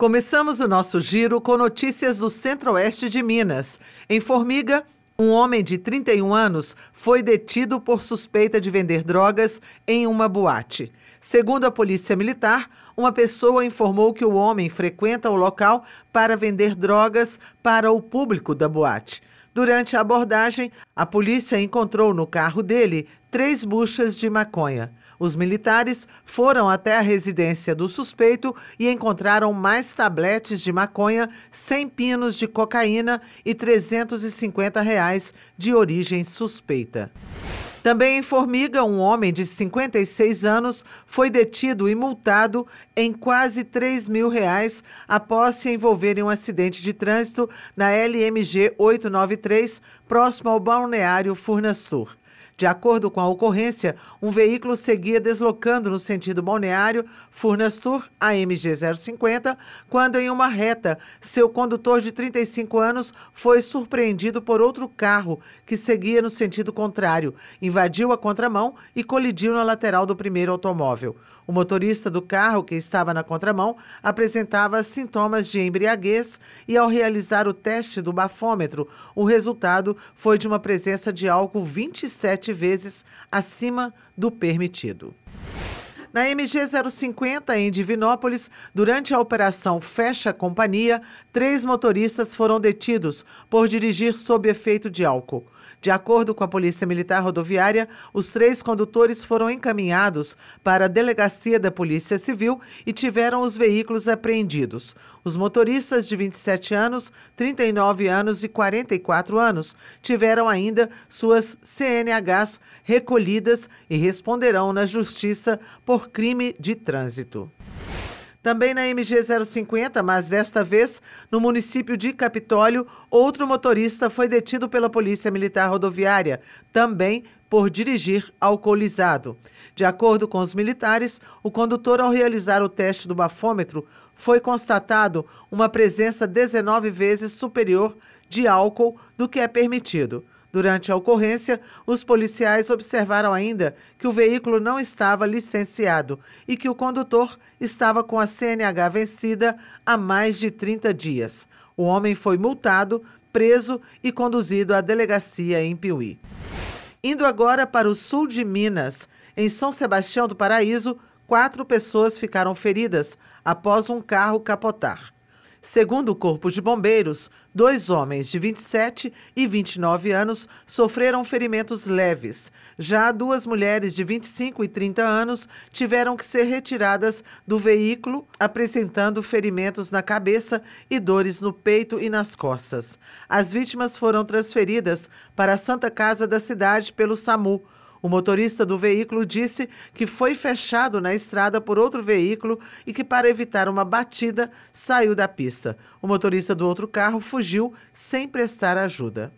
Começamos o nosso giro com notícias do centro-oeste de Minas. Em Formiga, um homem de 31 anos foi detido por suspeita de vender drogas em uma boate. Segundo a Polícia Militar, uma pessoa informou que o homem frequenta o local para vender drogas para o público da boate. Durante a abordagem, a polícia encontrou no carro dele três buchas de maconha. Os militares foram até a residência do suspeito e encontraram mais tabletes de maconha, 100 pinos de cocaína e 350 reais de origem suspeita. Também em Formiga, um homem de 56 anos foi detido e multado em quase 3 mil reais após se envolver em um acidente de trânsito na LMG 893, próximo ao balneário Furnas Sur. De acordo com a ocorrência, um veículo seguia deslocando no sentido balneário Tur AMG 050, quando em uma reta, seu condutor de 35 anos foi surpreendido por outro carro que seguia no sentido contrário, invadiu a contramão e colidiu na lateral do primeiro automóvel. O motorista do carro, que estava na contramão, apresentava sintomas de embriaguez e, ao realizar o teste do bafômetro, o resultado foi de uma presença de álcool 27 vezes acima do permitido. Na MG 050, em Divinópolis, durante a operação Fecha Companhia, três motoristas foram detidos por dirigir sob efeito de álcool. De acordo com a Polícia Militar Rodoviária, os três condutores foram encaminhados para a delegacia da Polícia Civil e tiveram os veículos apreendidos. Os motoristas de 27 anos, 39 anos e 44 anos tiveram ainda suas CNHs recolhidas e responderão na Justiça por por crime de trânsito. Também na MG 050, mas desta vez no município de Capitólio, outro motorista foi detido pela Polícia Militar Rodoviária, também por dirigir alcoolizado. De acordo com os militares, o condutor, ao realizar o teste do bafômetro, foi constatado uma presença 19 vezes superior de álcool do que é permitido. Durante a ocorrência, os policiais observaram ainda que o veículo não estava licenciado e que o condutor estava com a CNH vencida há mais de 30 dias. O homem foi multado, preso e conduzido à delegacia em Piuí. Indo agora para o sul de Minas, em São Sebastião do Paraíso, quatro pessoas ficaram feridas após um carro capotar. Segundo o Corpo de Bombeiros, dois homens de 27 e 29 anos sofreram ferimentos leves. Já duas mulheres de 25 e 30 anos tiveram que ser retiradas do veículo, apresentando ferimentos na cabeça e dores no peito e nas costas. As vítimas foram transferidas para a Santa Casa da cidade pelo SAMU. O motorista do veículo disse que foi fechado na estrada por outro veículo e que, para evitar uma batida, saiu da pista. O motorista do outro carro fugiu sem prestar ajuda.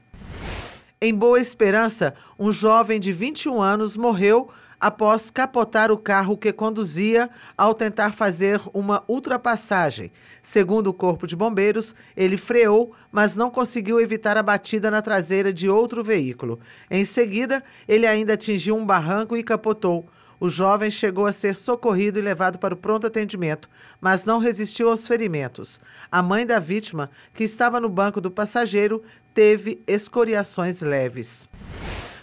Em Boa Esperança, um jovem de 21 anos morreu após capotar o carro que conduzia ao tentar fazer uma ultrapassagem. Segundo o Corpo de Bombeiros, ele freou, mas não conseguiu evitar a batida na traseira de outro veículo. Em seguida, ele ainda atingiu um barranco e capotou. O jovem chegou a ser socorrido e levado para o pronto atendimento, mas não resistiu aos ferimentos. A mãe da vítima, que estava no banco do passageiro, teve escoriações leves.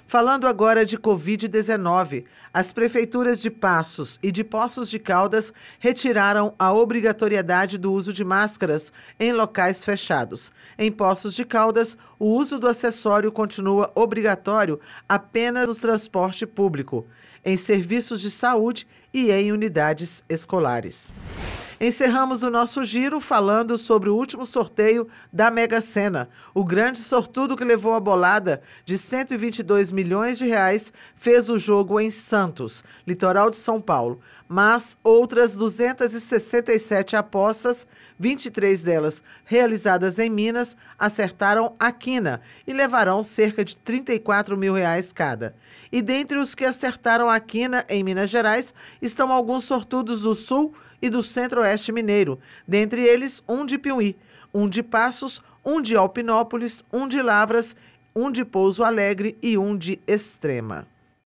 Falando agora de Covid-19, as prefeituras de Passos e de Poços de Caldas retiraram a obrigatoriedade do uso de máscaras em locais fechados. Em Poços de Caldas, o uso do acessório continua obrigatório apenas no transporte público, em serviços de saúde e em unidades escolares. Encerramos o nosso giro falando sobre o último sorteio da Mega Sena. O grande sortudo que levou a bolada de 122 milhões de reais fez o jogo em Santos, litoral de São Paulo. Mas outras 267 apostas, 23 delas realizadas em Minas, acertaram a quina e levarão cerca de 34 mil reais cada. E dentre os que acertaram a quina em Minas Gerais estão alguns sortudos do Sul e do Centro-Oeste Mineiro, dentre eles um de Piuí, um de Passos, um de Alpinópolis, um de Lavras, um de Pouso Alegre e um de Extrema.